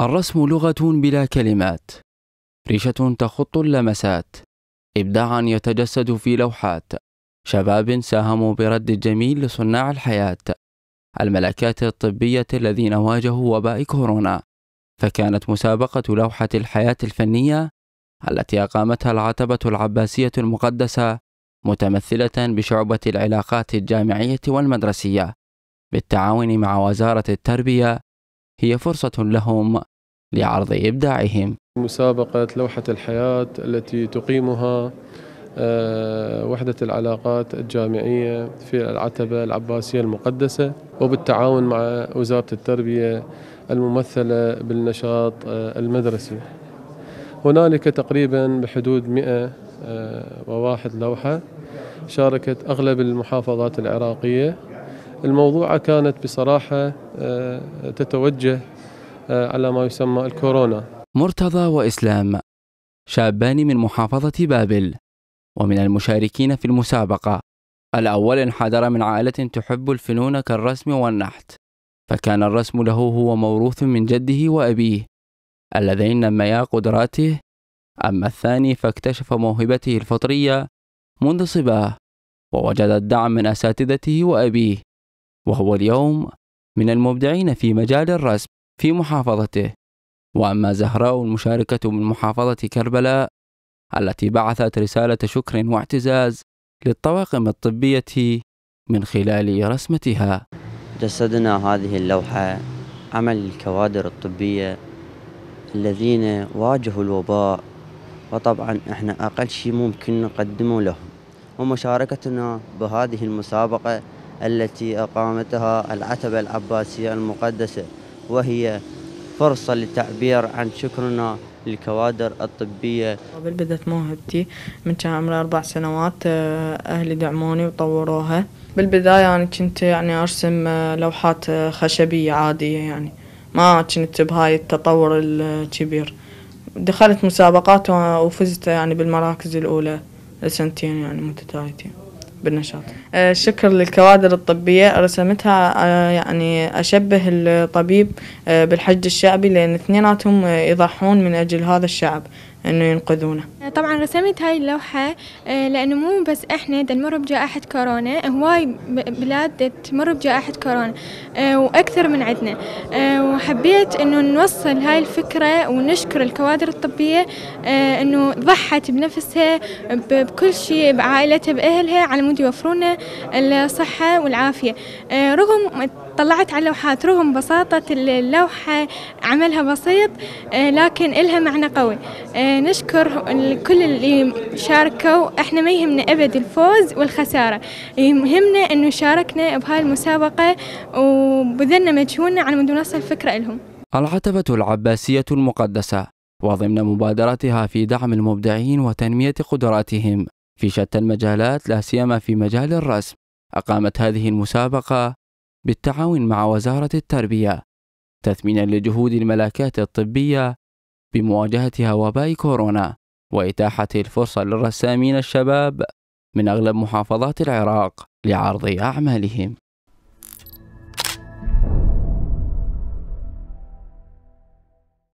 الرسم لغة بلا كلمات ريشة تخط اللمسات إبداعا يتجسد في لوحات شباب ساهموا برد الجميل لصناع الحياة الملكات الطبية الذين واجهوا وباء كورونا فكانت مسابقة لوحة الحياة الفنية التي أقامتها العتبة العباسية المقدسة متمثلة بشعبة العلاقات الجامعية والمدرسية بالتعاون مع وزارة التربية هي فرصة لهم لعرض إبداعهم مسابقة لوحة الحياة التي تقيمها آه، وحدة العلاقات الجامعية في العتبة العباسية المقدسة وبالتعاون مع وزارة التربية الممثلة بالنشاط آه، المدرسي هنالك تقريبا بحدود 101 آه، لوحة شاركت أغلب المحافظات العراقية الموضوعة كانت بصراحة آه، تتوجه آه، على ما يسمى الكورونا مرتضى وإسلام شابان من محافظة بابل ومن المشاركين في المسابقة الأول انحدر من عائلة تحب الفنون كالرسم والنحت فكان الرسم له هو موروث من جده وأبيه اللذين نميا قدراته أما الثاني فاكتشف موهبته الفطرية منذ صباه ووجد الدعم من أساتذته وأبيه وهو اليوم من المبدعين في مجال الرسم في محافظته وأما زهراء المشاركة من محافظة كربلاء التي بعثت رسالة شكر واعتزاز للطواقم الطبية من خلال رسمتها جسدنا هذه اللوحة عمل الكوادر الطبية الذين واجهوا الوباء وطبعا احنا اقل شيء ممكن نقدمه لهم ومشاركتنا بهذه المسابقة التي أقامتها العتبة العباسية المقدسة وهي فرصة للتعبير عن شكرنا للكوادر الطبية قبل بدأت موهبتي من كان عمري أربع سنوات آه، أهلي دعموني وطوروها بالبداية أنا كنت يعني أرسم آه، لوحات آه، خشبية عادية يعني ما كنت بهاي التطور الكبير دخلت مسابقات وفزت يعني بالمراكز الأولى سنتين يعني متتاليتين بالنشاط آه، شكر للكوادر الطبية رسمتها آه، يعني أشبه الطبيب آه، بالحج الشعبي لأن اثنيناتهم يضحون من أجل هذا الشعب انه ينقذونا آه، طبعا رسمت هاي اللوحة آه، لانه مو بس احنا دنمر بجائحة كورونا هواي بلاد تمر بجائحة كورونا آه، واكثر من عندنا وحبيت انه نوصل هاي الفكرة ونشكر الكوادر الطبية انه ضحت بنفسها بكل شيء بعائلتها باهلها على مود يوفرونا الصحة والعافية رغم طلعت على لوحات رغم بساطة اللوحة عملها بسيط لكن إلها معنى قوي نشكر كل اللي شاركوا احنا ما يهمنا ابد الفوز والخساره يهمنا انه شاركنا بهاي المسابقه وبذلنا مجهودنا على مود نوصل الفكره لهم العتبه العباسيه المقدسه وضمن مبادرتها في دعم المبدعين وتنميه قدراتهم في شتى المجالات لا سيما في مجال الرسم اقامت هذه المسابقه بالتعاون مع وزاره التربيه تثمينا لجهود الملاكات الطبيه بمواجهة وباء كورونا وإتاحة الفرصة للرسامين الشباب من أغلب محافظات العراق لعرض أعمالهم